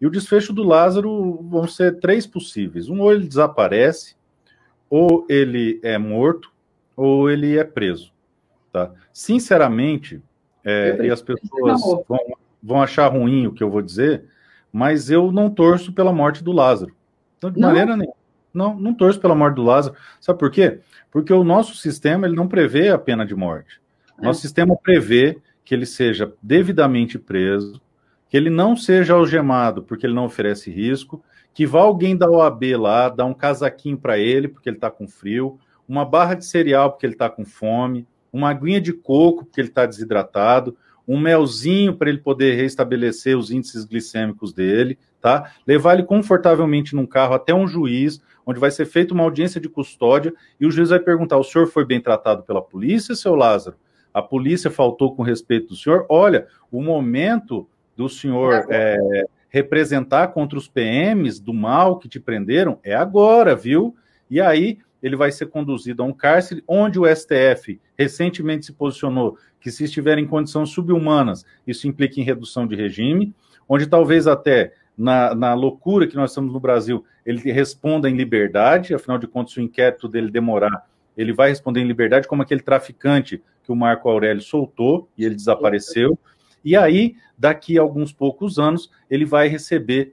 E o desfecho do Lázaro vão ser três possíveis: um, ou ele desaparece, ou ele é morto, ou ele é preso. Tá? Sinceramente, é, e as pessoas vão, vão, achar ruim o que eu vou dizer, mas eu não torço pela morte do Lázaro. Então, de não. maneira nenhuma. Não, não torço pela morte do Lázaro. Sabe por quê? Porque o nosso sistema ele não prevê a pena de morte. É. Nosso é. sistema prevê que ele seja devidamente preso, que ele não seja algemado porque ele não oferece risco, que vá alguém da OAB lá, dar um casaquinho para ele porque ele está com frio, uma barra de cereal porque ele está com fome, uma aguinha de coco porque ele está desidratado, um melzinho para ele poder restabelecer os índices glicêmicos dele, tá? Levar ele confortavelmente num carro até um juiz, onde vai ser feita uma audiência de custódia e o juiz vai perguntar: "O senhor foi bem tratado pela polícia, seu Lázaro? A polícia faltou com respeito do senhor? Olha, o momento do senhor é representar contra os PMs do mal que te prenderam é agora, viu? E aí ele vai ser conduzido a um cárcere onde o STF recentemente se posicionou que se estiver em condições subhumanas, isso implica em redução de regime, onde talvez até na, na, loucura que nós estamos no Brasil, ele responda em liberdade, afinal de contas, se o inquérito dele demorar, ele vai responder em liberdade, como aquele traficante que o Marco Aurélio soltou e ele desapareceu. E aí daqui a alguns poucos anos ele vai receber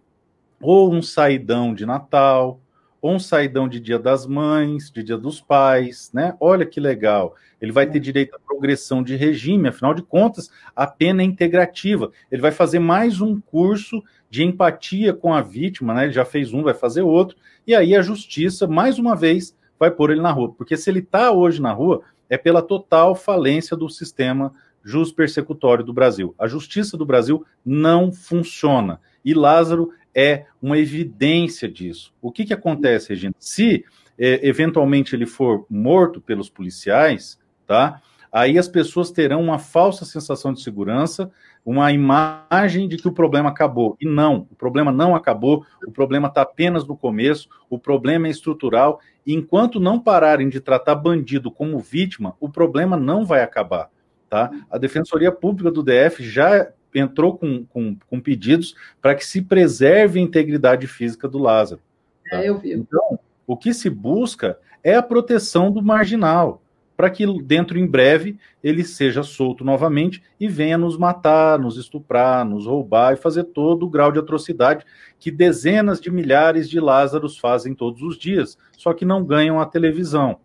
ou um saidão de Natal, ou um saidão de Dia das Mães, de Dia dos Pais, né? Olha que legal. Ele vai ter direito à progressão de regime, afinal de contas, a pena é integrativa. Ele vai fazer mais um curso de empatia com a vítima, né? Ele já fez um, vai fazer outro, e aí a justiça, mais uma vez, vai pôr ele na rua. Porque se ele está hoje na rua, é pela total falência do sistema jus persecutório do Brasil. A justiça do Brasil não funciona. E Lázaro é uma evidência disso. O que, que acontece, Regina? Se é, eventualmente ele for morto pelos policiais, tá? Aí as pessoas terão uma falsa sensação de segurança, uma imagem de que o problema acabou. E não, o problema não acabou, o problema está apenas no começo, o problema é estrutural. E enquanto não pararem de tratar bandido como vítima, o problema não vai acabar. Tá? A Defensoria Pública do DF já entrou com, com, com pedidos para que se preserve a integridade física do Lázaro. Tá? É, então, o que se busca é a proteção do marginal, para que dentro em breve ele seja solto novamente e venha nos matar, nos estuprar, nos roubar e fazer todo o grau de atrocidade que dezenas de milhares de Lázaros fazem todos os dias, só que não ganham a televisão.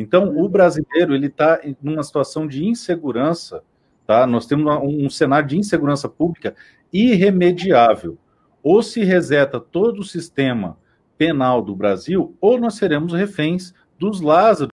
Então, o uhum. brasileiro ele está uma situação de insegurança, tá? Nós temos um, cenário de insegurança pública irremediável. Ou se reseta todo o sistema penal do Brasil, ou nós seremos reféns dos Lázaros